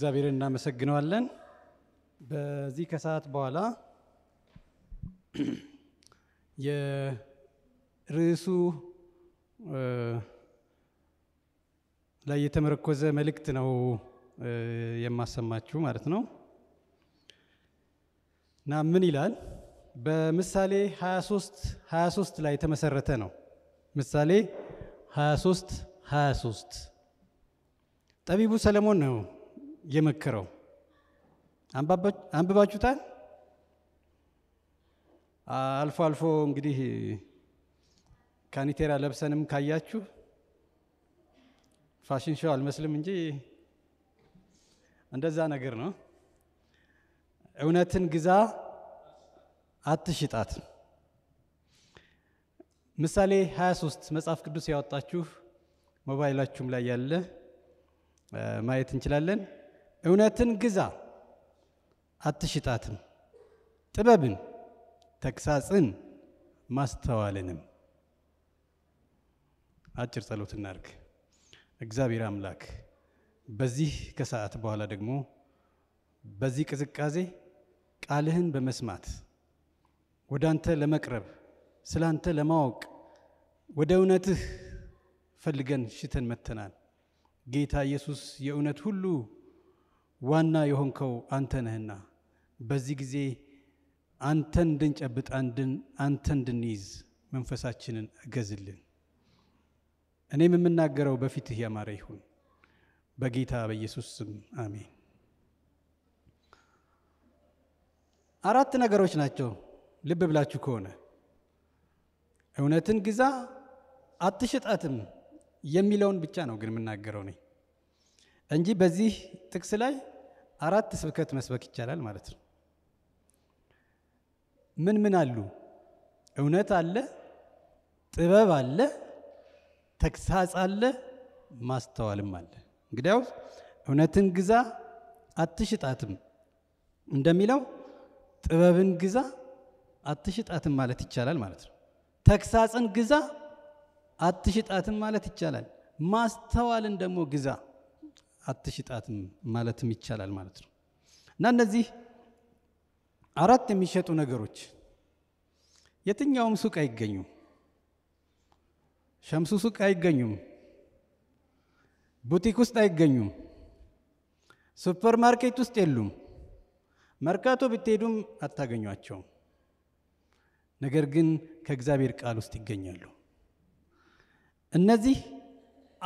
እግዚአብሔርን እናመሰግነዋለን። በዚህ ከሰዓት በኋላ የርዕሱ ላይ የተመረኮዘ መልእክት ነው የማሰማችሁ ማለት ነው እና ምን ይላል? በምሳሌ 23 23 ላይ የተመሰረተ ነው። ምሳሌ 23 23 ጠቢቡ ሰለሞን ነው የመከረው አንብባችሁታል? አልፎ አልፎ እንግዲህ ካኒቴራ ለብሰንም ካያችሁ ፋሽን ሾው አልመስልም እንጂ እንደዛ ነገር ነው። እውነትን ግዛ አትሽጣት። ምሳሌ 23 መጽሐፍ ቅዱስ ያወጣችሁ ሞባይላችሁም ላይ ያለ ማየት እንችላለን። እውነትን ግዛ አትሽጣትም፣ ጥበብን፣ ተግሳጽን፣ ማስተዋልንም። አጭር ጸሎት እናርግ። እግዚአብሔር አምላክ በዚህ ከሰዓት በኋላ ደግሞ በዚህ ቅዝቃዜ ቃልህን በመስማት ወደ አንተ ለመቅረብ ስለ አንተ ለማወቅ ወደ እውነትህ ፈልገን ሽተን መተናል። ጌታ ኢየሱስ የእውነት ሁሉ ዋና የሆንከው አንተ ነህና በዚህ ጊዜ አንተን እንድንጨብጥ አንተን እንድንይዝ መንፈሳችንን እገዝልን። እኔም የምናገረው በፊትህ ያማረ ይሁን። በጌታ በኢየሱስ ስም አሜን። አራት ነገሮች ናቸው። ልብ ብላችሁ ከሆነ እውነትን ግዛ አትሽጣትም የሚለውን ብቻ ነው ግን የምናገረው ነኝ እንጂ በዚህ ጥቅስ ላይ አራት ስብከት መስበክ ይቻላል ማለት ነው። ምን ምን አሉ? እውነት አለ፣ ጥበብ አለ፣ ተግሳጽ አለ፣ ማስተዋልም አለ። እንግዲያው እውነትን ግዛ አትሽጣትም እንደሚለው ጥበብን ግዛ አትሽጣትም ማለት ይቻላል ማለት ነው። ተግሳጽን ግዛ አትሽጣትም ማለት ይቻላል። ማስተዋልን ደግሞ ግዛ አትሽጣትም ማለትም ይቻላል ማለት ነው። እና እነዚህ አራት የሚሸጡ ነገሮች የትኛውም ሱቅ አይገኙም። ሸምሱ ሱቅ አይገኙም። ቡቲክ ውስጥ አይገኙም። ሱፐር ማርኬት ውስጥ የሉም። መርካቶ ብትሄዱም አታገኟቸውም። ነገር ግን ከእግዚአብሔር ቃል ውስጥ ይገኛሉ። እነዚህ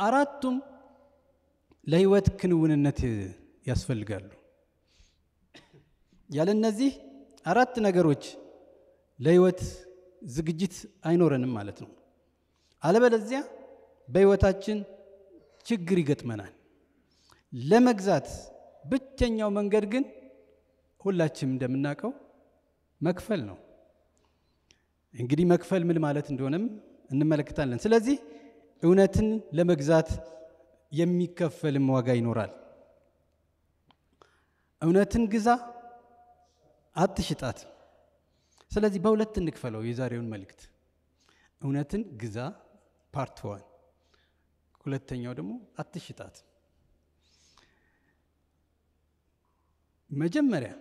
አራቱም ለህይወት ክንውንነት ያስፈልጋሉ። ያለ እነዚህ አራት ነገሮች ለህይወት ዝግጅት አይኖረንም ማለት ነው። አለበለዚያ በህይወታችን ችግር ይገጥመናል። ለመግዛት ብቸኛው መንገድ ግን ሁላችንም እንደምናውቀው መክፈል ነው። እንግዲህ መክፈል ምን ማለት እንደሆነም እንመለከታለን። ስለዚህ እውነትን ለመግዛት የሚከፈልም ዋጋ ይኖራል። እውነትን ግዛ አትሽጣት። ስለዚህ በሁለት እንክፈለው የዛሬውን መልእክት። እውነትን ግዛ ፓርት ዋን፣ ሁለተኛው ደግሞ አትሽጣት። መጀመሪያ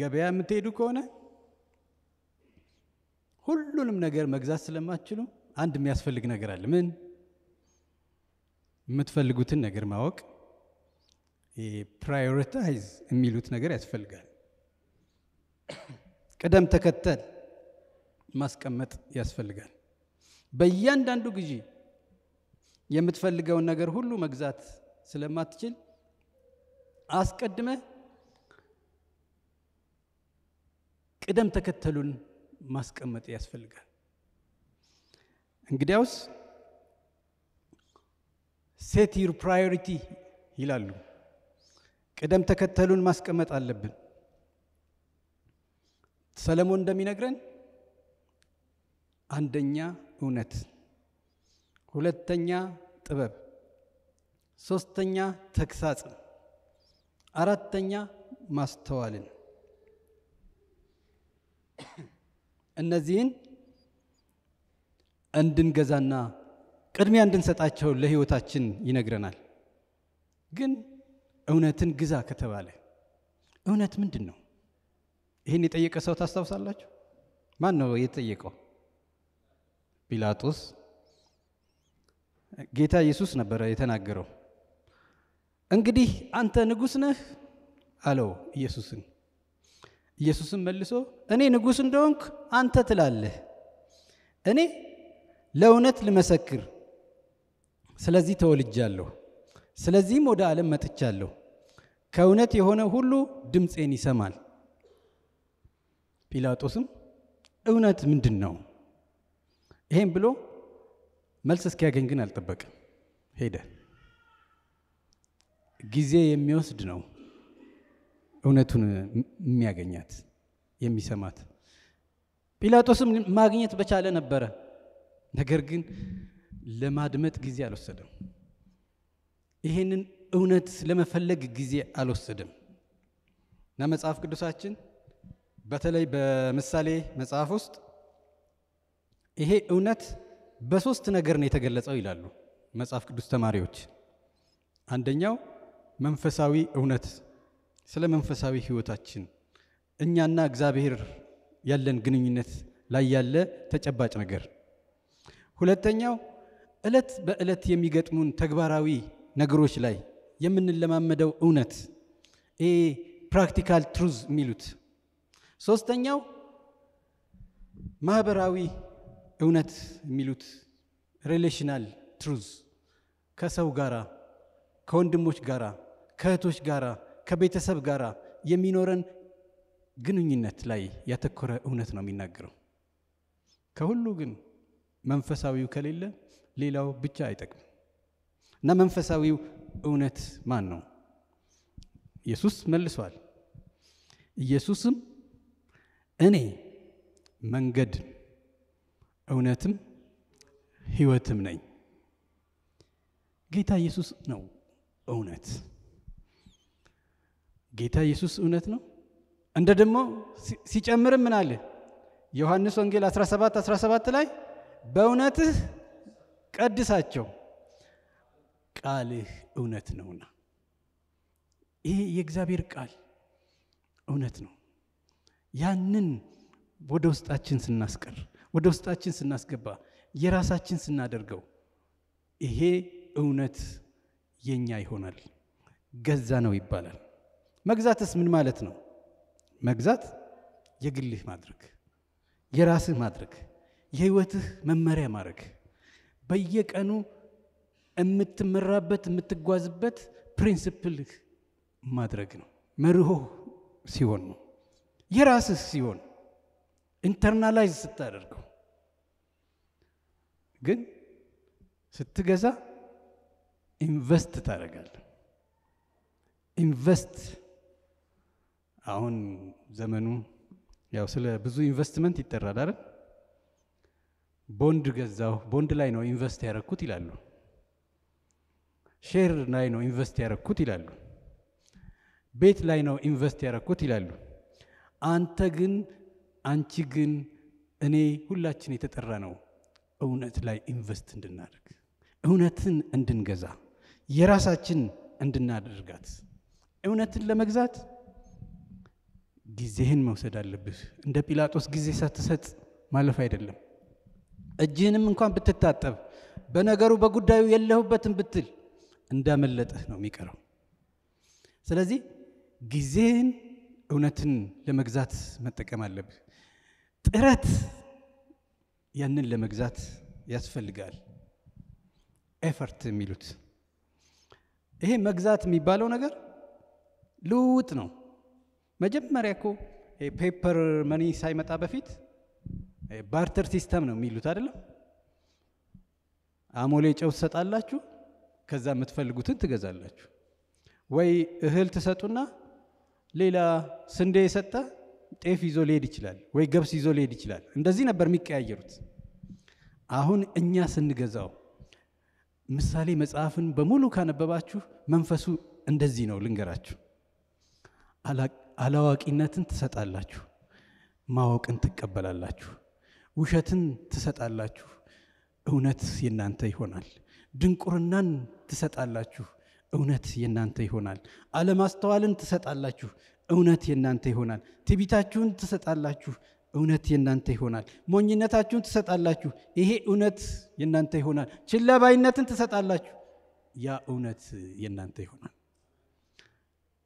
ገበያ የምትሄዱ ከሆነ ሁሉንም ነገር መግዛት ስለማትችሉ አንድ የሚያስፈልግ ነገር አለ። ምን? የምትፈልጉትን ነገር ማወቅ ፕራዮሪታይዝ የሚሉት ነገር ያስፈልጋል። ቅደም ተከተል ማስቀመጥ ያስፈልጋል። በእያንዳንዱ ጊዜ የምትፈልገውን ነገር ሁሉ መግዛት ስለማትችል አስቀድመ ቅደም ተከተሉን ማስቀመጥ ያስፈልጋል። እንግዲያውስ ሴት ዩር ፕራዮሪቲ ይላሉ። ቅደም ተከተሉን ማስቀመጥ አለብን። ሰለሞን እንደሚነግረን አንደኛ እውነት፣ ሁለተኛ ጥበብ፣ ሶስተኛ ተግሳጽን፣ አራተኛ ማስተዋልን። እነዚህን እንድንገዛና ቅድሚያ እንድንሰጣቸው ለህይወታችን ይነግረናል። ግን እውነትን ግዛ ከተባለ እውነት ምንድን ነው? ይህን የጠየቀ ሰው ታስታውሳላችሁ? ማን ነው የተጠየቀው? ጲላጦስ። ጌታ ኢየሱስ ነበረ የተናገረው። እንግዲህ አንተ ንጉሥ ነህ አለው ኢየሱስን። ኢየሱስን መልሶ እኔ ንጉሥ እንደሆንክ አንተ ትላለህ፣ እኔ ለእውነት ልመሰክር ስለዚህ ተወልጃለሁ፣ ስለዚህም ወደ ዓለም መጥቻለሁ። ከእውነት የሆነ ሁሉ ድምፄን ይሰማል። ጲላጦስም እውነት ምንድን ነው? ይሄም ብሎ መልስ እስኪያገኝ ግን አልጠበቅም። ሄደ። ጊዜ የሚወስድ ነው እውነቱን የሚያገኛት የሚሰማት። ጲላጦስም ማግኘት በቻለ ነበረ። ነገር ግን ለማድመጥ ጊዜ አልወሰደም። ይህንን እውነት ለመፈለግ ጊዜ አልወሰደም እና መጽሐፍ ቅዱሳችን በተለይ በምሳሌ መጽሐፍ ውስጥ ይሄ እውነት በሶስት ነገር ነው የተገለጸው ይላሉ መጽሐፍ ቅዱስ ተማሪዎች። አንደኛው መንፈሳዊ እውነት ስለ መንፈሳዊ ሕይወታችን እኛና እግዚአብሔር ያለን ግንኙነት ላይ ያለ ተጨባጭ ነገር። ሁለተኛው ዕለት በዕለት የሚገጥሙን ተግባራዊ ነገሮች ላይ የምንለማመደው እውነት ይሄ ፕራክቲካል ትሩዝ የሚሉት። ሶስተኛው ማህበራዊ እውነት የሚሉት ሬሌሽናል ትሩዝ ከሰው ጋራ፣ ከወንድሞች ጋራ፣ ከእህቶች ጋራ፣ ከቤተሰብ ጋራ የሚኖረን ግንኙነት ላይ ያተኮረ እውነት ነው የሚናገረው። ከሁሉ ግን መንፈሳዊው ከሌለ ሌላው ብቻ አይጠቅም እና መንፈሳዊው እውነት ማን ነው? ኢየሱስ መልሷል። ኢየሱስም እኔ መንገድ እውነትም ህይወትም ነኝ። ጌታ ኢየሱስ ነው እውነት። ጌታ ኢየሱስ እውነት ነው። እንደ ደግሞ ሲጨምርም ምን አለ? ዮሐንስ ወንጌል 17 17 ላይ በእውነትህ ቀድሳቸው ቃልህ እውነት ነውና። ይህ የእግዚአብሔር ቃል እውነት ነው። ያንን ወደ ውስጣችን ስናስቀር፣ ወደ ውስጣችን ስናስገባ፣ የራሳችን ስናደርገው ይሄ እውነት የኛ ይሆናል። ገዛ ነው ይባላል። መግዛትስ ምን ማለት ነው? መግዛት የግልህ ማድረግ፣ የራስህ ማድረግ፣ የህይወትህ መመሪያ ማድረግ በየቀኑ የምትመራበት የምትጓዝበት ፕሪንስፕልህ ማድረግ ነው። መርሆ ሲሆን ነው የራስህ ሲሆን ኢንተርናላይዝ ስታደርገው ግን ስትገዛ ኢንቨስት ታደርጋለህ። ኢንቨስት አሁን ዘመኑ ያው ስለ ብዙ ኢንቨስትመንት ይጠራል አይደል? ቦንድ ገዛሁ፣ ቦንድ ላይ ነው ኢንቨስት ያረኩት ይላሉ። ሼር ላይ ነው ኢንቨስት ያረኩት ይላሉ። ቤት ላይ ነው ኢንቨስት ያረኩት ይላሉ። አንተ ግን አንቺ ግን እኔ ሁላችን የተጠራ ነው እውነት ላይ ኢንቨስት እንድናደርግ እውነትን እንድንገዛ የራሳችን እንድናደርጋት እውነትን ለመግዛት ጊዜህን መውሰድ አለብህ። እንደ ጲላጦስ ጊዜ ሳትሰጥ ማለፍ አይደለም። እጅህንም እንኳን ብትታጠብ በነገሩ በጉዳዩ የለሁበትን ብትል እንዳመለጠህ ነው የሚቀረው። ስለዚህ ጊዜህን እውነትን ለመግዛት መጠቀም አለብህ። ጥረት ያንን ለመግዛት ያስፈልጋል። ኤፈርት የሚሉት ይሄ መግዛት የሚባለው ነገር ልውውጥ ነው። መጀመሪያ እኮ ፔፐር መኒ ሳይመጣ በፊት ባርተር ሲስተም ነው የሚሉት አይደለም። አሞሌ ጨው ትሰጣላችሁ፣ ከዛ የምትፈልጉትን ትገዛላችሁ። ወይ እህል ትሰጡና ሌላ ስንዴ የሰጠ ጤፍ ይዞ ሊሄድ ይችላል፣ ወይ ገብስ ይዞ ሊሄድ ይችላል። እንደዚህ ነበር የሚቀያየሩት። አሁን እኛ ስንገዛው ምሳሌ መጽሐፍን በሙሉ ካነበባችሁ መንፈሱ እንደዚህ ነው። ልንገራችሁ፣ አላዋቂነትን ትሰጣላችሁ፣ ማወቅን ትቀበላላችሁ። ውሸትን ትሰጣላችሁ፣ እውነት የናንተ ይሆናል። ድንቁርናን ትሰጣላችሁ፣ እውነት የናንተ ይሆናል። አለማስተዋልን ትሰጣላችሁ፣ እውነት የናንተ ይሆናል። ትዕቢታችሁን ትሰጣላችሁ፣ እውነት የናንተ ይሆናል። ሞኝነታችሁን ትሰጣላችሁ፣ ይሄ እውነት የናንተ ይሆናል። ችለባይነትን ትሰጣላችሁ፣ ያ እውነት የናንተ ይሆናል።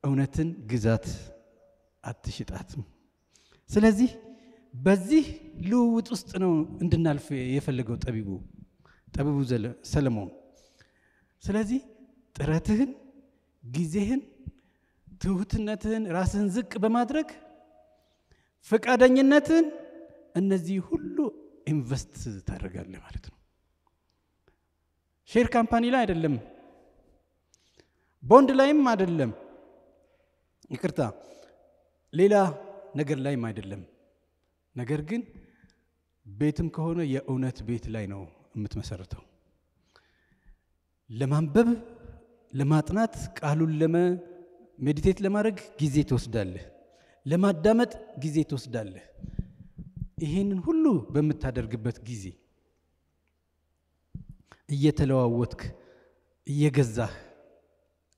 እውነትን ግዛት አትሽጣትም። ስለዚህ በዚህ ልውውጥ ውስጥ ነው እንድናልፍ የፈለገው ጠቢቡ ጠቢቡ ሰለሞን። ስለዚህ ጥረትህን፣ ጊዜህን፣ ትሁትነትህን፣ ራስህን ዝቅ በማድረግ ፈቃደኝነትህን እነዚህ ሁሉ ኢንቨስት ታደርጋለህ ማለት ነው። ሼር ካምፓኒ ላይ አይደለም፣ ቦንድ ላይም አይደለም፣ ይቅርታ ሌላ ነገር ላይም አይደለም። ነገር ግን ቤትም ከሆነ የእውነት ቤት ላይ ነው የምትመሰርተው። ለማንበብ፣ ለማጥናት፣ ቃሉን ለመሜዲቴት ለማድረግ ጊዜ ትወስዳለህ፣ ለማዳመጥ ጊዜ ትወስዳለህ። ይህንን ሁሉ በምታደርግበት ጊዜ እየተለዋወትክ እየገዛህ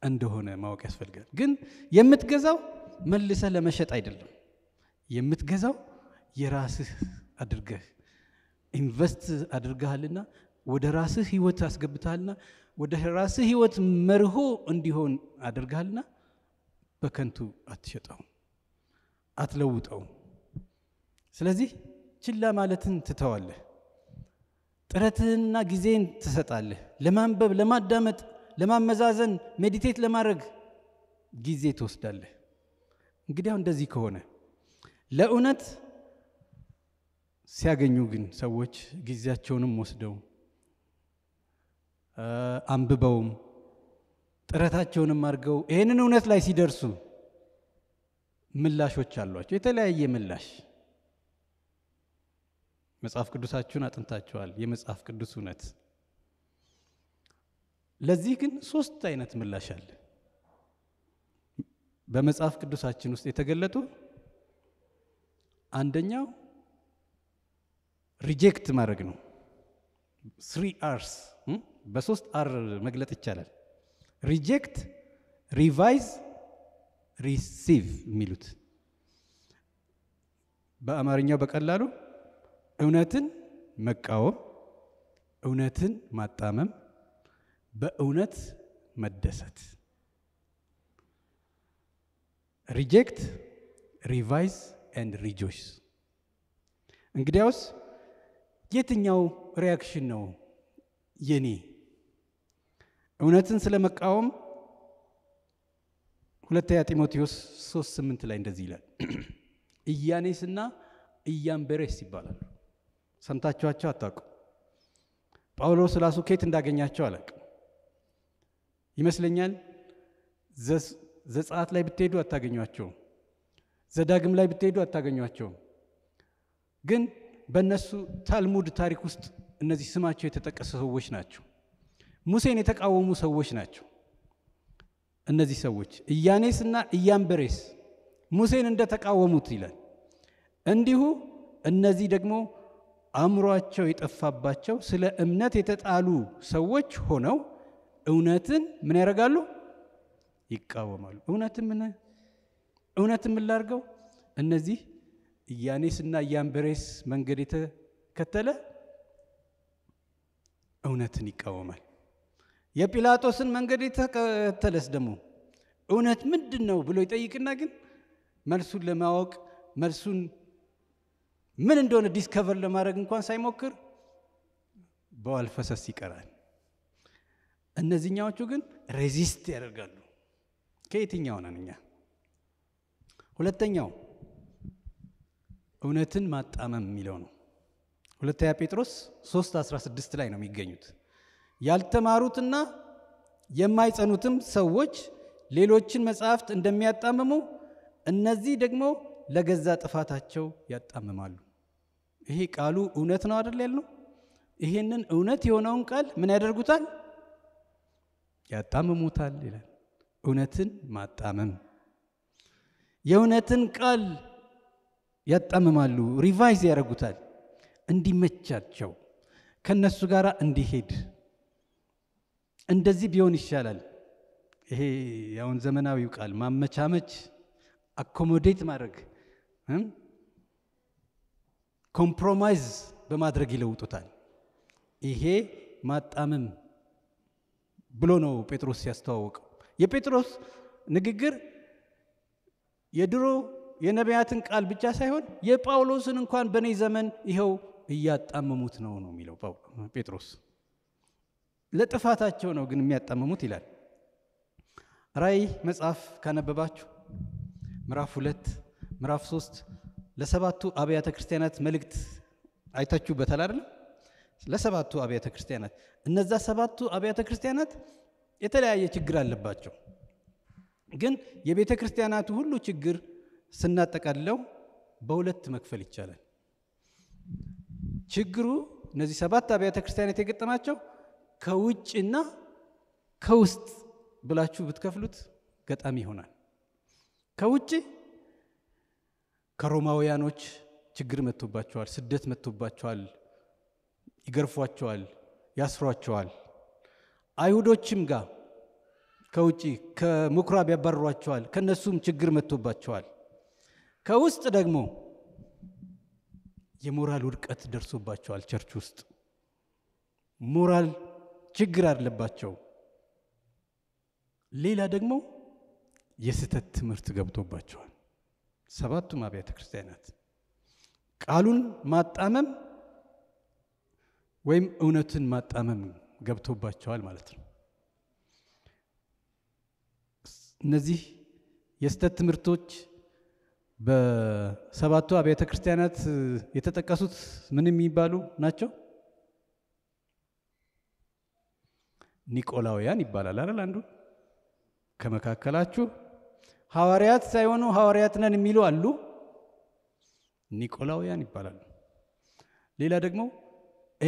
እንደሆነ ማወቅ ያስፈልጋል። ግን የምትገዛው መልሰ ለመሸጥ አይደለም። የምትገዛው የራስህ አድርገህ ኢንቨስት አድርገሃልና ወደ ራስህ ህይወት አስገብተሃልና ወደ ራስህ ህይወት መርሆ እንዲሆን አድርገሃልና በከንቱ አትሸጠውም፣ አትለውጠውም። ስለዚህ ችላ ማለትን ትተዋለህ። ጥረትህንና ጊዜን ትሰጣለህ። ለማንበብ፣ ለማዳመጥ፣ ለማመዛዘን፣ ሜዲቴት ለማድረግ ጊዜ ትወስዳለህ። እንግዲያው እንደዚህ ከሆነ ለእውነት ሲያገኙ ግን ሰዎች ጊዜያቸውንም ወስደው አንብበውም ጥረታቸውንም አድርገው ይህንን እውነት ላይ ሲደርሱ ምላሾች አሏቸው። የተለያየ ምላሽ መጽሐፍ ቅዱሳችሁን አጥንታችኋል። የመጽሐፍ ቅዱስ እውነት ለዚህ ግን ሶስት አይነት ምላሽ አለ። በመጽሐፍ ቅዱሳችን ውስጥ የተገለጡ አንደኛው ሪጀክት ማድረግ ነው። ስሪ አርስ hm? በሶስት አር መግለጥ ይቻላል። ሪጀክት፣ ሪቫይዝ፣ ሪሲቭ የሚሉት በአማርኛው በቀላሉ እውነትን መቃወም፣ እውነትን ማጣመም፣ በእውነት መደሰት። ሪጀክት፣ ሪቫይዝ ኤንድ ሪጆይስ። እንግዲያውስ የትኛው ሪያክሽን ነው የኔ? እውነትን ስለ መቃወም ሁለተኛ ጢሞቴዎስ ሶስት ስምንት ላይ እንደዚህ ይላል እያኔስና እያንበሬስ ይባላሉ። ሰምታችኋቸው አታውቁም። ጳውሎስ ራሱ ኬት እንዳገኛቸው አላውቅም። ይመስለኛል ዘጸአት ላይ ብትሄዱ አታገኟቸውም። ዘዳግም ላይ ብትሄዱ አታገኟቸውም። ግን በእነሱ ታልሙድ ታሪክ ውስጥ እነዚህ ስማቸው የተጠቀሱ ሰዎች ናቸው። ሙሴን የተቃወሙ ሰዎች ናቸው። እነዚህ ሰዎች እያኔስና እያንበሬስ ሙሴን እንደተቃወሙት ይላል። እንዲሁ እነዚህ ደግሞ አእምሯቸው የጠፋባቸው ስለ እምነት የተጣሉ ሰዎች ሆነው እውነትን ምን ያደርጋሉ? ይቃወማሉ። እውነትም ምን እውነትም ምን ላድርገው እነዚህ እና እያንበሬስ መንገድ የተከተለ እውነትን ይቃወማል። የጲላጦስን መንገድ የተከተለስ ደግሞ እውነት ምንድን ነው ብሎ ይጠይቅና ግን መልሱን ለማወቅ መልሱን ምን እንደሆነ ዲስከቨር ለማድረግ እንኳን ሳይሞክር በዋል ፈሰስ ይቀራል። እነዚህኛዎቹ ግን ሬዚስት ያደርጋሉ። ከየትኛው ነን እኛ? ሁለተኛው እውነትን ማጣመም የሚለው ነው። ሁለተኛ ጴጥሮስ 3 16 ላይ ነው የሚገኙት። ያልተማሩትና የማይጸኑትም ሰዎች ሌሎችን መጽሐፍት እንደሚያጣምሙ እነዚህ ደግሞ ለገዛ ጥፋታቸው ያጣምማሉ። ይሄ ቃሉ እውነት ነው አይደል ያልነው? ይሄንን እውነት የሆነውን ቃል ምን ያደርጉታል? ያጣምሙታል ይላል። እውነትን ማጣመም የእውነትን ቃል ያጣምማሉ፣ ሪቫይዝ ያደርጉታል እንዲመቻቸው ከነሱ ጋር እንዲሄድ እንደዚህ ቢሆን ይሻላል። ይሄ ያሁን ዘመናዊው ቃል ማመቻመች፣ አኮሞዴት ማድረግ፣ ኮምፕሮማይዝ በማድረግ ይለውጡታል። ይሄ ማጣመም ብሎ ነው ጴጥሮስ ሲያስተዋወቀው። የጴጥሮስ ንግግር የድሮ የነቢያትን ቃል ብቻ ሳይሆን የጳውሎስን እንኳን በእኔ ዘመን ይኸው እያጣመሙት ነው ነው የሚለው ጴጥሮስ። ለጥፋታቸው ነው ግን የሚያጣመሙት ይላል። ራይ መጽሐፍ ካነበባችሁ ምዕራፍ ሁለት ምዕራፍ ሶስት ለሰባቱ አብያተ ክርስቲያናት መልእክት አይታችሁበታል አይደለም? ለሰባቱ አብያተ ክርስቲያናት እነዛ ሰባቱ አብያተ ክርስቲያናት የተለያየ ችግር አለባቸው። ግን የቤተ ክርስቲያናቱ ሁሉ ችግር ስናጠቃለው በሁለት መክፈል ይቻላል። ችግሩ እነዚህ ሰባት አብያተ ክርስቲያናት የገጠማቸው ከውጭና ከውስጥ ብላችሁ ብትከፍሉት ገጣሚ ይሆናል። ከውጭ ከሮማውያኖች ችግር መጥቶባቸዋል፣ ስደት መጥቶባቸዋል፣ ይገርፏቸዋል፣ ያስሯቸዋል። አይሁዶችም ጋር ከውጭ ከምኩራብ ያባርሯቸዋል፣ ከእነሱም ችግር መጥቶባቸዋል። ከውስጥ ደግሞ የሞራል ውድቀት ደርሶባቸዋል። ቸርች ውስጥ ሞራል ችግር አለባቸው። ሌላ ደግሞ የስህተት ትምህርት ገብቶባቸዋል። ሰባቱም አብያተ ክርስቲያናት ቃሉን ማጣመም ወይም እውነትን ማጣመም ገብቶባቸዋል ማለት ነው። እነዚህ የስተት ትምህርቶች በሰባቱ አብያተ ክርስቲያናት የተጠቀሱት ምን የሚባሉ ናቸው? ኒቆላውያን ይባላል አይደል? አንዱ ከመካከላችሁ ሐዋርያት ሳይሆኑ ሐዋርያት ነን የሚሉ አሉ፣ ኒቆላውያን ይባላሉ። ሌላ ደግሞ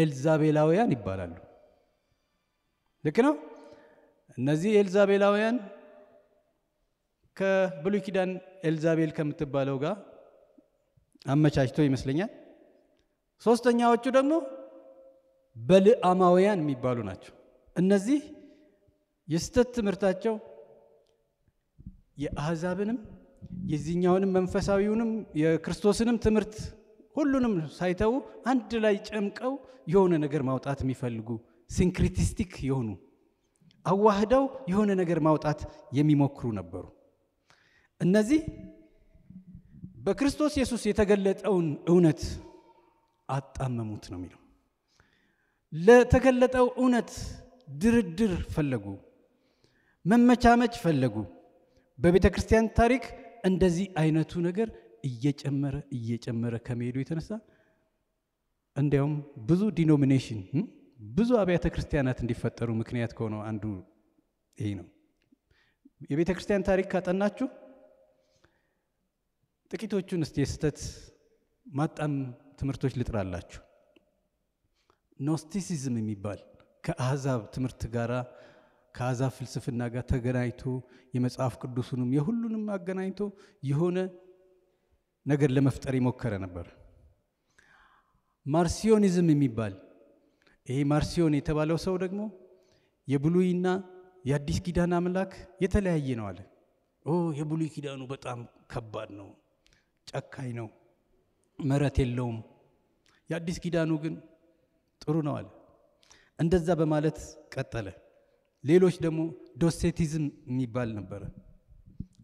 ኤልዛቤላውያን ይባላሉ። ልክ ነው። እነዚህ ኤልዛቤላውያን ከብሉይ ኪዳን ኤልዛቤል ከምትባለው ጋር አመቻችቶ ይመስለኛል። ሶስተኛዎቹ ደግሞ በልአማውያን የሚባሉ ናቸው። እነዚህ የስተት ትምህርታቸው የአሕዛብንም የዚህኛውንም መንፈሳዊውንም የክርስቶስንም ትምህርት ሁሉንም ሳይተዉ አንድ ላይ ጨምቀው የሆነ ነገር ማውጣት የሚፈልጉ ሲንክሪቲስቲክ የሆኑ አዋህደው የሆነ ነገር ማውጣት የሚሞክሩ ነበሩ። እነዚህ በክርስቶስ ኢየሱስ የተገለጠውን እውነት አጣመሙት ነው የሚለው። ለተገለጠው እውነት ድርድር ፈለጉ፣ መመቻመች ፈለጉ። በቤተ ክርስቲያን ታሪክ እንደዚህ አይነቱ ነገር እየጨመረ እየጨመረ ከመሄዱ የተነሳ እንዲያውም ብዙ ዲኖሚኔሽን ብዙ አብያተ ክርስቲያናት እንዲፈጠሩ ምክንያት ከሆነው አንዱ ይሄ ነው። የቤተ ክርስቲያን ታሪክ ካጠናችሁ ጥቂቶቹን እስቲ የስህተት ማጣም ትምህርቶች ልጥራላችሁ። ኖስቲሲዝም የሚባል ከአሕዛብ ትምህርት ጋራ ከአሕዛብ ፍልስፍና ጋር ተገናኝቶ የመጽሐፍ ቅዱሱንም የሁሉንም አገናኝቶ የሆነ ነገር ለመፍጠር የሞከረ ነበር። ማርሲዮኒዝም የሚባል ይሄ ማርሲዮን የተባለው ሰው ደግሞ የብሉይና የአዲስ ኪዳን አምላክ የተለያየ ነው አለ። የብሉይ ኪዳኑ በጣም ከባድ ነው ጨካኝ ነው፣ ምሕረት የለውም። የአዲስ ኪዳኑ ግን ጥሩ ነው አለ። እንደዛ በማለት ቀጠለ። ሌሎች ደግሞ ዶሴቲዝም የሚባል ነበረ።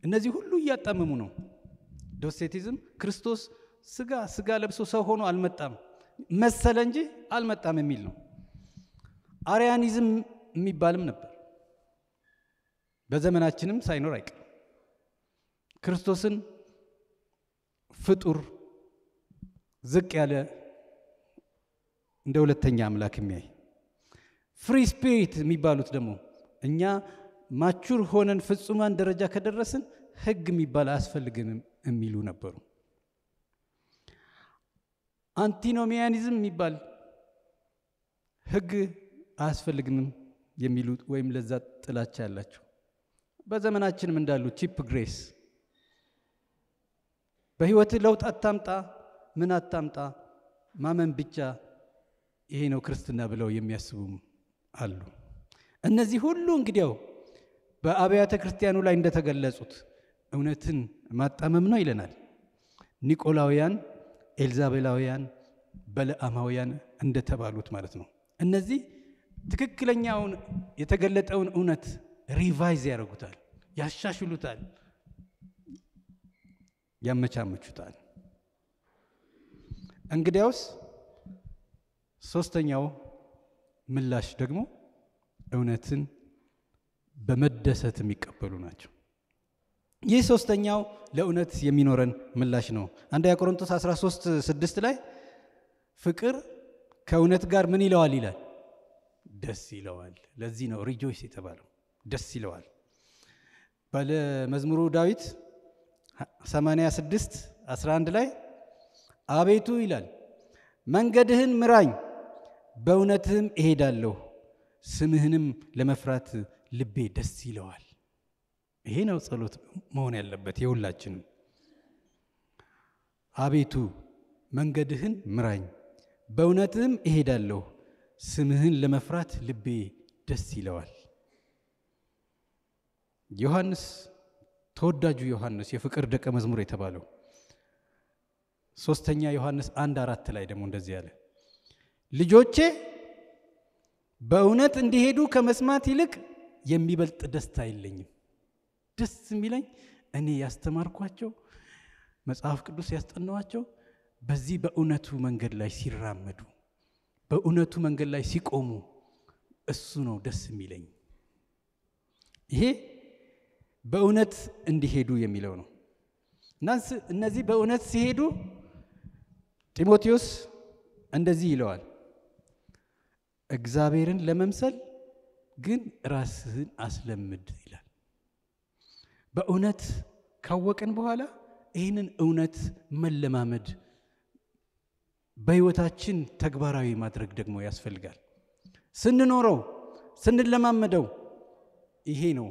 እነዚህ ሁሉ እያጣመሙ ነው። ዶሴቲዝም ክርስቶስ ስጋ ስጋ ለብሶ ሰው ሆኖ አልመጣም መሰለ እንጂ አልመጣም የሚል ነው። አሪያኒዝም የሚባልም ነበር። በዘመናችንም ሳይኖር አይቀርም። ክርስቶስን ፍጡር ዝቅ ያለ እንደ ሁለተኛ አምላክ የሚያይ ፍሪ ስፒሪት የሚባሉት ደግሞ እኛ ማቹር ሆነን ፍጹማን ደረጃ ከደረስን ህግ የሚባል አያስፈልግንም የሚሉ ነበሩ። አንቲኖሚያኒዝም የሚባል ህግ አያስፈልግንም የሚሉ ወይም ለዛ ጥላቻ ያላቸው በዘመናችንም እንዳሉ ቺፕ ግሬስ በህይወት ለውጥ አታምጣ፣ ምን አታምጣ፣ ማመን ብቻ ይሄ ነው ክርስትና ብለው የሚያስቡም አሉ። እነዚህ ሁሉ እንግዲያው በአብያተ ክርስቲያኑ ላይ እንደተገለጹት እውነትን ማጣመም ነው ይለናል። ኒቆላውያን፣ ኤልዛቤላውያን፣ በለአማውያን እንደተባሉት ማለት ነው። እነዚህ ትክክለኛውን የተገለጠውን እውነት ሪቫይዝ ያደርጉታል፣ ያሻሽሉታል። ያመቻምቹታል። እንግዲያውስ ሶስተኛው ምላሽ ደግሞ እውነትን በመደሰት የሚቀበሉ ናቸው። ይህ ሶስተኛው ለእውነት የሚኖረን ምላሽ ነው። አንደኛ ቆሮንቶስ 13 6 ላይ ፍቅር ከእውነት ጋር ምን ይለዋል ይላል? ደስ ይለዋል። ለዚህ ነው ሪጆይስ የተባለው ደስ ይለዋል። ባለመዝሙሩ ዳዊት 86 11 ላይ አቤቱ ይላል መንገድህን ምራኝ፣ በእውነትህም እሄዳለሁ፣ ስምህንም ለመፍራት ልቤ ደስ ይለዋል። ይሄ ነው ጸሎት መሆን ያለበት የሁላችንም። አቤቱ መንገድህን ምራኝ፣ በእውነትህም እሄዳለሁ፣ ስምህን ለመፍራት ልቤ ደስ ይለዋል። ዮሐንስ ተወዳጁ ዮሐንስ የፍቅር ደቀ መዝሙር የተባለው ሶስተኛ ዮሐንስ አንድ አራት ላይ ደግሞ እንደዚህ ያለ ልጆቼ በእውነት እንዲሄዱ ከመስማት ይልቅ የሚበልጥ ደስታ የለኝም። ደስ የሚለኝ እኔ ያስተማርኳቸው መጽሐፍ ቅዱስ ያስጠነዋቸው በዚህ በእውነቱ መንገድ ላይ ሲራመዱ፣ በእውነቱ መንገድ ላይ ሲቆሙ እሱ ነው ደስ የሚለኝ። ይሄ በእውነት እንዲሄዱ የሚለው ነው። እነዚህ በእውነት ሲሄዱ ጢሞቴዎስ እንደዚህ ይለዋል፣ እግዚአብሔርን ለመምሰል ግን ራስህን አስለምድ ይላል። በእውነት ካወቅን በኋላ ይህንን እውነት መለማመድ በሕይወታችን ተግባራዊ ማድረግ ደግሞ ያስፈልጋል። ስንኖረው ስንለማመደው ይሄ ነው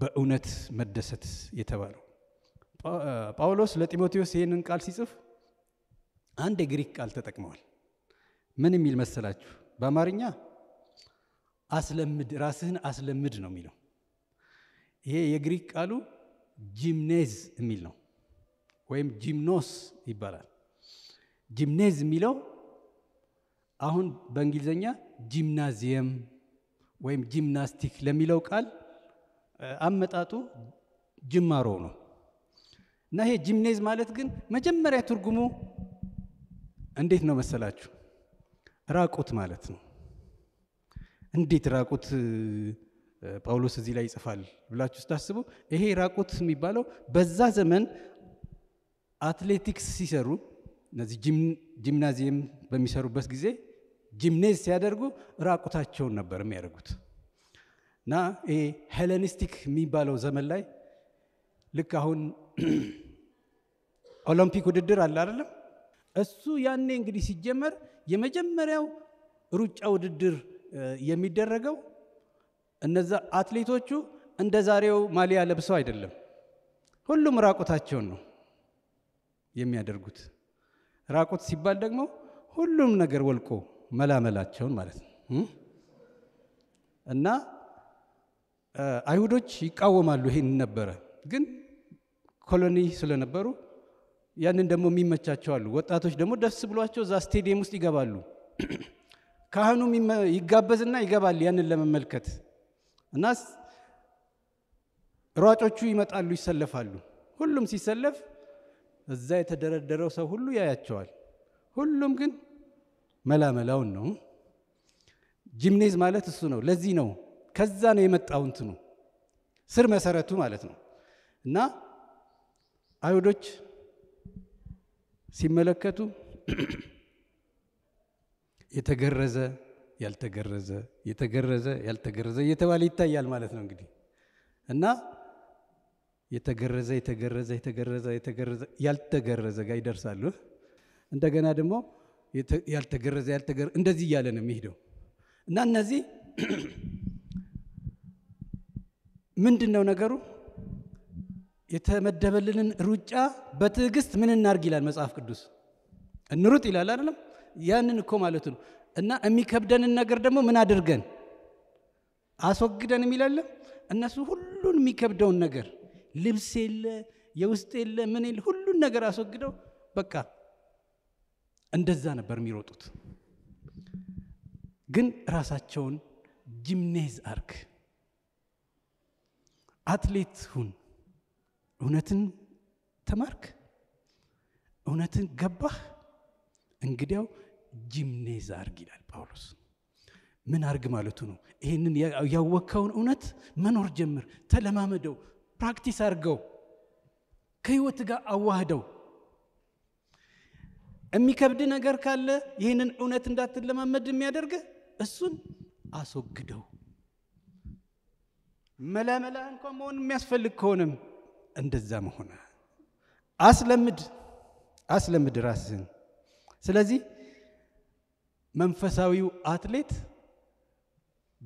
በእውነት መደሰት የተባለው ጳውሎስ ለጢሞቴዎስ ይህንን ቃል ሲጽፍ አንድ የግሪክ ቃል ተጠቅመዋል ምን የሚል መሰላችሁ በአማርኛ አስለምድ ራስህን አስለምድ ነው የሚለው ይሄ የግሪክ ቃሉ ጂምኔዝ የሚል ነው ወይም ጂምኖስ ይባላል ጂምኔዝ የሚለው አሁን በእንግሊዝኛ ጂምናዚየም ወይም ጂምናስቲክ ለሚለው ቃል አመጣጡ ጅማሮ ነው እና ይሄ ጂምኔዝ ማለት ግን መጀመሪያ ትርጉሙ እንዴት ነው መሰላችሁ? ራቁት ማለት ነው። እንዴት ራቁት ጳውሎስ እዚህ ላይ ይጽፋል ብላችሁ ስታስቡ፣ ይሄ ራቁት የሚባለው በዛ ዘመን አትሌቲክስ ሲሰሩ እነዚህ ጂምናዚየም በሚሰሩበት ጊዜ ጂምኔዝ ሲያደርጉ ራቁታቸውን ነበር የሚያደርጉት። እና ይሄ ሄለኒስቲክ የሚባለው ዘመን ላይ ልክ አሁን ኦሎምፒክ ውድድር አለ አይደለም? እሱ ያኔ እንግዲህ ሲጀመር የመጀመሪያው ሩጫ ውድድር የሚደረገው እነዛ አትሌቶቹ እንደ ዛሬው ማሊያ ለብሰው አይደለም። ሁሉም ራቁታቸውን ነው የሚያደርጉት። ራቁት ሲባል ደግሞ ሁሉም ነገር ወልቆ መላመላቸውን ማለት ነው እና አይሁዶች ይቃወማሉ። ይህን ነበረ ግን ኮሎኒ ስለነበሩ ያንን ደግሞ የሚመቻቸዋሉ ወጣቶች ደግሞ ደስ ብሏቸው እዛ ስቴዲየም ውስጥ ይገባሉ። ካህኑ ይጋበዝና ይገባል ያንን ለመመልከት እና ሯጮቹ ይመጣሉ፣ ይሰለፋሉ። ሁሉም ሲሰለፍ እዛ የተደረደረው ሰው ሁሉ ያያቸዋል። ሁሉም ግን መላመላውን ነው። ጂምኔዝ ማለት እሱ ነው። ለዚህ ነው ከዛ ነው የመጣው እንትኑ ስር መሰረቱ ማለት ነው። እና አይሁዶች ሲመለከቱ የተገረዘ ያልተገረዘ የተገረዘ ያልተገረዘ እየተባለ ይታያል ማለት ነው እንግዲህ እና የተገረዘ የተገረዘ የተገረዘ የተገረዘ ያልተገረዘ ጋር ይደርሳሉ። እንደገና ደግሞ ያልተገረዘ ያልተገረ እንደዚህ እያለ ነው የሚሄደው እና እነዚህ ምንድን ነው ነገሩ? የተመደበልንን ሩጫ በትዕግስት ምን እናርግ ይላል መጽሐፍ ቅዱስ። እንሩጥ ይላል አይደለም? ያንን እኮ ማለቱ ነው። እና የሚከብደንን ነገር ደግሞ ምን አድርገን አስወግደን የሚላለም እነሱ ሁሉን የሚከብደውን ነገር ልብስ የለ የውስጥ የለ ምን የለ ሁሉን ነገር አስወግደው በቃ እንደዛ ነበር የሚሮጡት። ግን ራሳቸውን ጂምኔዝ አርክ አትሌት ሁን። እውነትን ተማርክ፣ እውነትን ገባህ፣ እንግዲያው ጂምኔዝ አርግ ይላል ጳውሎስ። ምን አርግ ማለቱ ነው? ይህንን ያወቅከውን እውነት መኖር ጀምር፣ ተለማመደው፣ ፕራክቲስ አርገው፣ ከህይወት ጋር አዋህደው። የሚከብድ ነገር ካለ ይህንን እውነት እንዳትለማመድ የሚያደርግ እሱን አስወግደው። መላመላ እንኳን መሆን የሚያስፈልግ ከሆነም እንደዛ መሆነ አስለምድ አስለምድ ራስህን። ስለዚህ መንፈሳዊው አትሌት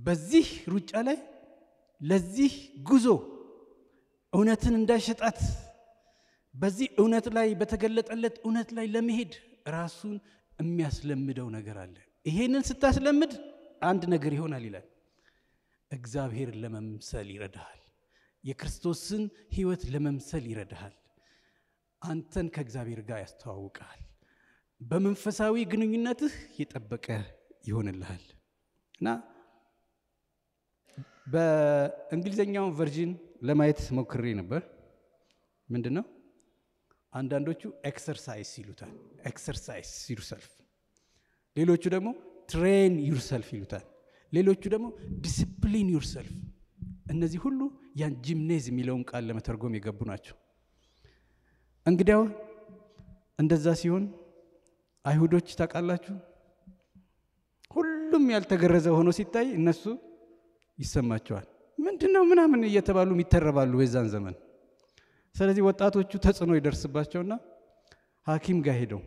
በዚህ ሩጫ ላይ ለዚህ ጉዞ እውነትን እንዳይሸጣት በዚህ እውነት ላይ በተገለጠለት እውነት ላይ ለመሄድ ራሱን የሚያስለምደው ነገር አለ። ይሄንን ስታስለምድ አንድ ነገር ይሆናል ይላል። እግዚአብሔር ለመምሰል ይረዳሃል። የክርስቶስን ህይወት ለመምሰል ይረዳሃል። አንተን ከእግዚአብሔር ጋር ያስተዋውቃል? በመንፈሳዊ ግንኙነትህ የጠበቀ ይሆንልሃል እና በእንግሊዝኛውን ቨርዥን ለማየት ሞክሬ ነበር። ምንድን ነው አንዳንዶቹ ኤክሰርሳይዝ ይሉታል፣ ኤክሰርሳይዝ ዩርሰልፍ። ሌሎቹ ደግሞ ትሬን ዩርሰልፍ ይሉታል። ሌሎቹ ደግሞ ዲስፕሊን ዩርሰልፍ። እነዚህ ሁሉ ያን ጂምኔዝ የሚለውን ቃል ለመተርጎም የገቡ ናቸው። እንግዲያው እንደዛ ሲሆን አይሁዶች ታውቃላችሁ፣ ሁሉም ያልተገረዘ ሆኖ ሲታይ እነሱ ይሰማቸዋል። ምንድን ነው ምናምን እየተባሉ ይተረባሉ የዛን ዘመን። ስለዚህ ወጣቶቹ ተጽዕኖ ይደርስባቸውና ሀኪም ጋር ሄደው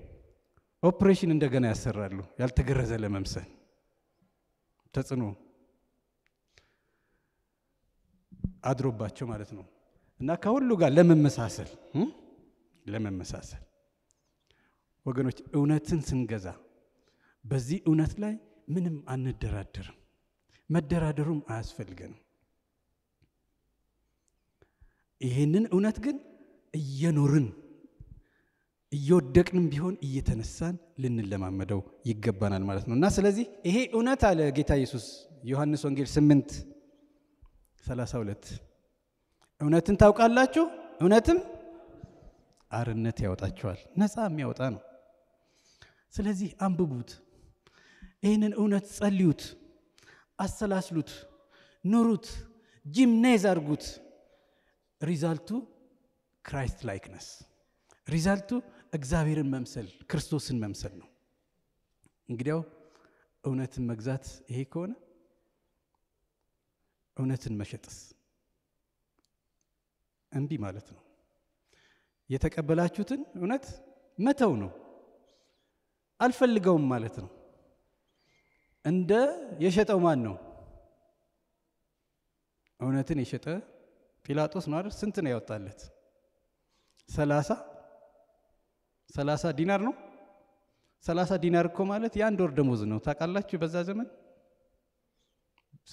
ኦፕሬሽን እንደገና ያሰራሉ ያልተገረዘ ለመምሰል ተጽዕኖ አድሮባቸው ማለት ነው እና ከሁሉ ጋር ለመመሳሰል ለመመሳሰል ወገኖች እውነትን ስንገዛ በዚህ እውነት ላይ ምንም አንደራደርም፣ መደራደሩም አያስፈልገንም። ይህንን እውነት ግን እየኖርን እየወደቅንም ቢሆን እየተነሳን ልንለማመደው ይገባናል ማለት ነው እና ስለዚህ ይሄ እውነት አለ ጌታ ኢየሱስ ዮሐንስ ወንጌል 8 32 እውነትን ታውቃላችሁ እውነትም አርነት ያወጣችኋል ነፃ የሚያወጣ ነው ስለዚህ አንብቡት ይህንን እውነት ጸልዩት አሰላስሉት ኑሩት ጂምናይዝ አርጉት ሪዛልቱ ክራይስት ላይክነስ ሪዛልቱ እግዚአብሔርን መምሰል ክርስቶስን መምሰል ነው። እንግዲያው እውነትን መግዛት ይሄ ከሆነ እውነትን መሸጥስ እንቢ ማለት ነው። የተቀበላችሁትን እውነት መተው ነው፣ አልፈልገውም ማለት ነው። እንደ የሸጠው ማን ነው? እውነትን የሸጠ ጲላጦስ ነው አይደል? ስንት ነው ያወጣለት? ሰላሳ ሰላሳ ዲናር ነው። ሰላሳ ዲናር እኮ ማለት የአንድ ወር ደሞዝ ነው። ታውቃላችሁ በዛ ዘመን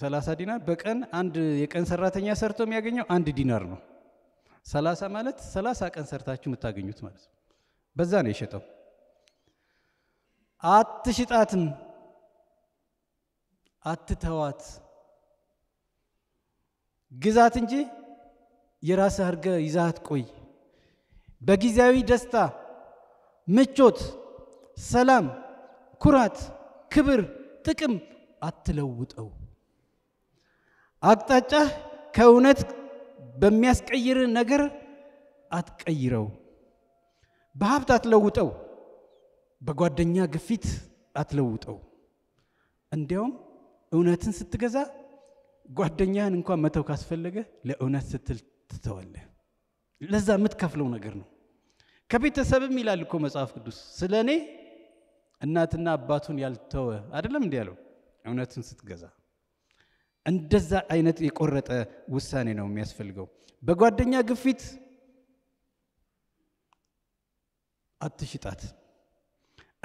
ሰላሳ ዲናር በቀን አንድ የቀን ሰራተኛ ሰርቶ የሚያገኘው አንድ ዲናር ነው። ሰላሳ ማለት ሰላሳ ቀን ሰርታችሁ የምታገኙት ማለት ነው። በዛ ነው የሸጠው። አትሽጣትም፣ አትተዋት፣ ግዛት እንጂ የራስህ አድርገህ ይዛት ቆይ በጊዜያዊ ደስታ ምቾት፣ ሰላም፣ ኩራት፣ ክብር፣ ጥቅም አትለውጠው። አቅጣጫህ ከእውነት በሚያስቀይር ነገር አትቀይረው። በሀብት አትለውጠው። በጓደኛ ግፊት አትለውጠው። እንዲያውም እውነትን ስትገዛ ጓደኛህን እንኳን መተው ካስፈለገ ለእውነት ስትል ትተዋለህ። ለዛ የምትከፍለው ነገር ነው። ከቤተሰብም ይላል እኮ መጽሐፍ ቅዱስ ስለ እኔ እናትና አባቱን ያልተወ አይደለም እንዲ ያለው እውነትን ስትገዛ እንደዛ አይነት የቆረጠ ውሳኔ ነው የሚያስፈልገው። በጓደኛ ግፊት አትሽጣት።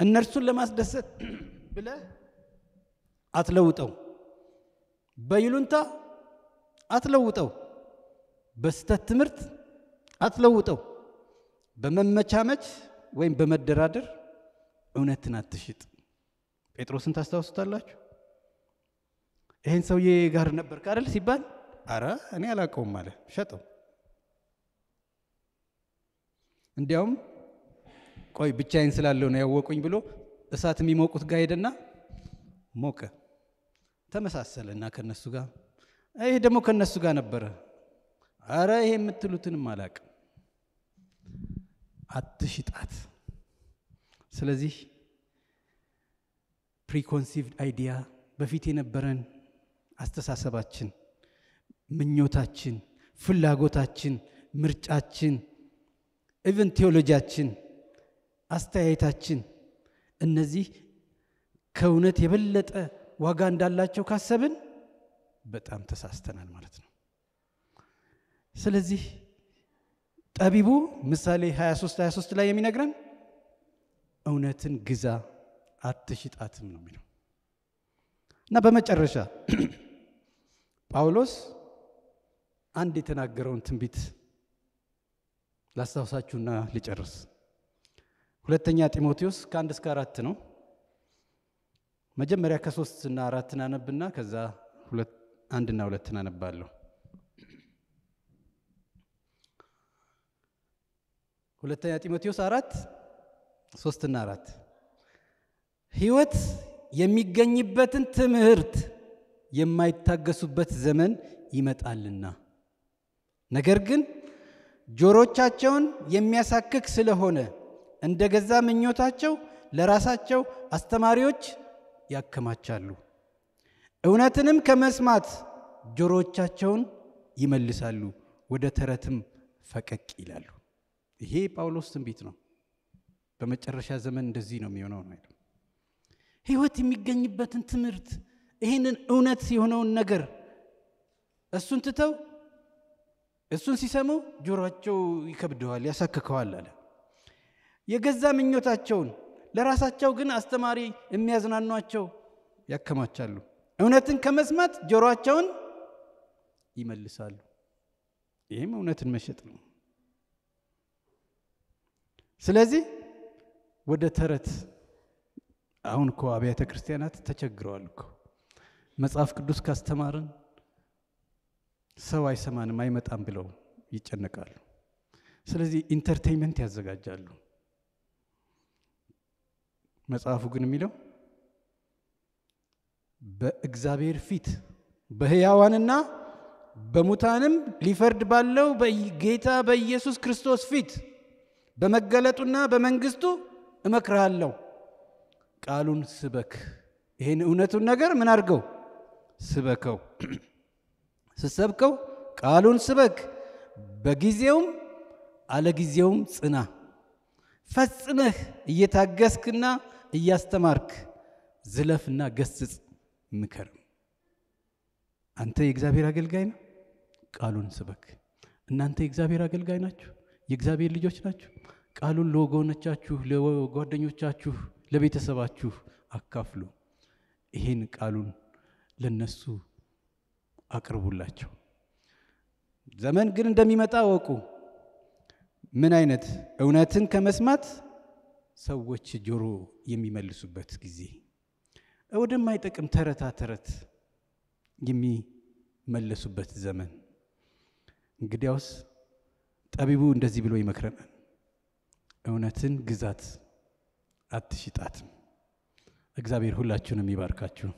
እነርሱን ለማስደሰት ብለ አትለውጠው። በይሉንታ አትለውጠው። በስተት ትምህርት አትለውጠው። በመመቻመች ወይም በመደራደር እውነትን አትሽጥ። ጴጥሮስን ታስታውሱታላችሁ? ይህን ሰውዬ ጋር ነበር አይደል ሲባል፣ አረ እኔ አላውቀውም አለ፣ ሸጠው። እንዲያውም ቆይ ብቻዬን ስላለው ነው ያወቁኝ ብሎ እሳት የሚሞቁት ጋር ሄደና ሞቀ፣ ተመሳሰለ እና ከነሱ ጋር ይሄ ደግሞ ከነሱ ጋር ነበረ። አረ ይሄ የምትሉትንም አላውቅም አትሽጣት። ስለዚህ ፕሪኮንሲቭድ አይዲያ በፊት የነበረን አስተሳሰባችን፣ ምኞታችን፣ ፍላጎታችን፣ ምርጫችን፣ ኢቨን ቴዎሎጂያችን፣ አስተያየታችን እነዚህ ከእውነት የበለጠ ዋጋ እንዳላቸው ካሰብን በጣም ተሳስተናል ማለት ነው። ስለዚህ ጠቢቡ ምሳሌ 23 23 ላይ የሚነግረን እውነትን ግዛ አትሽጣትም ነው የሚለው እና በመጨረሻ ጳውሎስ አንድ የተናገረውን ትንቢት ላስታውሳችሁና ልጨርስ። ሁለተኛ ጢሞቴዎስ ከአንድ እስከ አራት ነው። መጀመሪያ ከሶስት እና አራትን አነብና ከዛ አንድና ሁለትን አነባለሁ። ሁለተኛ ጢሞቴዎስ አራት ሶስትና አራት ህይወት የሚገኝበትን ትምህርት የማይታገሱበት ዘመን ይመጣልና ነገር ግን ጆሮቻቸውን የሚያሳክክ ስለሆነ እንደ ገዛ ምኞታቸው ለራሳቸው አስተማሪዎች ያከማቻሉ እውነትንም ከመስማት ጆሮቻቸውን ይመልሳሉ ወደ ተረትም ፈቀቅ ይላሉ ይሄ ጳውሎስ ትንቢት ነው። በመጨረሻ ዘመን እንደዚህ ነው የሚሆነው ነው ህይወት የሚገኝበትን ትምህርት ይህንን እውነት የሆነውን ነገር እሱን ትተው እሱን ሲሰሙ ጆሮቸው ይከብደዋል፣ ያሳክከዋል አለ። የገዛ ምኞታቸውን ለራሳቸው ግን አስተማሪ የሚያዝናኗቸው ያከማቻሉ። እውነትን ከመስማት ጆሮቸውን ይመልሳሉ። ይህም እውነትን መሸጥ ነው። ስለዚህ ወደ ተረት አሁን እኮ አብያተ ክርስቲያናት ተቸግረዋል እኮ መጽሐፍ ቅዱስ ካስተማርን ሰው አይሰማንም አይመጣም ብለው ይጨነቃሉ። ስለዚህ ኢንተርቴንመንት ያዘጋጃሉ። መጽሐፉ ግን የሚለው በእግዚአብሔር ፊት በህያዋንና በሙታንም ሊፈርድ ባለው በጌታ በኢየሱስ ክርስቶስ ፊት በመገለጡና በመንግስቱ እመክርሃለሁ። ቃሉን ስበክ። ይህን እውነቱን ነገር ምን አድርገው ስበከው። ስሰብከው ቃሉን ስበክ። በጊዜውም አለጊዜውም ጽና። ፈጽመህ እየታገስክና እያስተማርክ ዝለፍና ገስጽ፣ ምከርም። አንተ የእግዚአብሔር አገልጋይ ነው፣ ቃሉን ስበክ። እናንተ የእግዚአብሔር አገልጋይ ናችሁ፣ የእግዚአብሔር ልጆች ናችሁ። ቃሉን ለወገኖቻችሁ፣ ለጓደኞቻችሁ፣ ለቤተሰባችሁ አካፍሉ። ይህን ቃሉን ለነሱ አቅርቡላቸው። ዘመን ግን እንደሚመጣ እወቁ። ምን አይነት እውነትን ከመስማት ሰዎች ጆሮ የሚመልሱበት ጊዜ ወደማይጠቅም ተረታ ተረት የሚመለሱበት ዘመን እንግዲያውስ ጠቢቡ እንደዚህ ብሎ ይመክረናል። እውነትን ግዛት አትሽጣት። እግዚአብሔር ሁላችሁንም ይባርካችሁ።